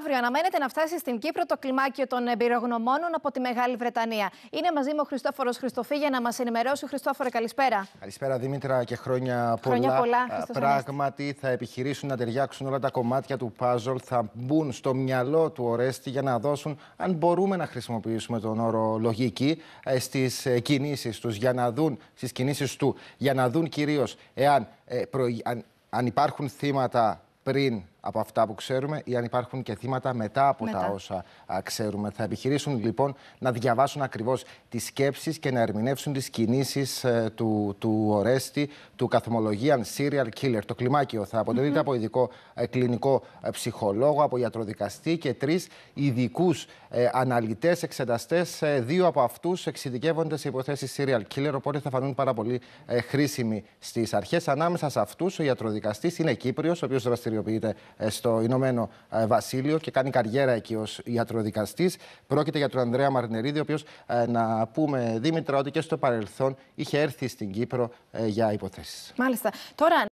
Αύριο αναμένεται να φτάσει στην Κύπρο το κλιμάκιο των εμπειρογνωμόνων από τη Μεγάλη Βρετανία. Είναι μαζί μου ο Χριστόφορος Χριστοφή για να μας ενημερώσει. Χριστόφορο, καλησπέρα. Καλησπέρα, Δήμητρα, και χρόνια, χρόνια πολλά. πολλά Πράγματι, θα επιχειρήσουν να ταιριάξουν όλα τα κομμάτια του παζλ, θα μπουν στο μυαλό του Ορέστη για να δώσουν, αν μπορούμε να χρησιμοποιήσουμε τον όρο λογική, ε, στις ε, κινήσεις τους, για να δουν στις κινήσεις του, για να δουν κυρίως εάν. Ε, αν, υπάρχουν θύματα πριν από αυτά που ξέρουμε ή αν υπάρχουν και θύματα μετά από μετά. τα όσα ξέρουμε. Θα επιχειρήσουν λοιπόν να διαβάσουν ακριβώς τις σκέψεις και να ερμηνεύσουν τις κινήσεις ε, του, του Ορέστη, του καθομολογίαν serial killer. Το κλιμάκιο θα αποτελειται από ειδικό ε, κλινικό ε, ψυχολόγο, από ιατροδικαστή και τρεις ειδικούς αναλυτές, εξεταστές. Δύο από αυτούς εξειδικεύονται σε υποθέσεις serial killer, οπότε θα φανούν πάρα πολύ χρήσιμοι στις αρχές. Ανάμεσα σε αυτούς ο ιατροδικαστής είναι Κύπριος, ο οποίος δραστηριοποιείται ε, στο Ηνωμένο ε, Βασίλειο και κάνει καριέρα εκεί ως ιατροδικαστής. Πρόκειται για τον Ανδρέα Μαρνερίδη, ο οποίος ε, να πούμε Δήμητρα ότι και στο παρελθόν είχε έρθει στην Κύπρο για υποθέσεις. Μάλιστα. Τώρα...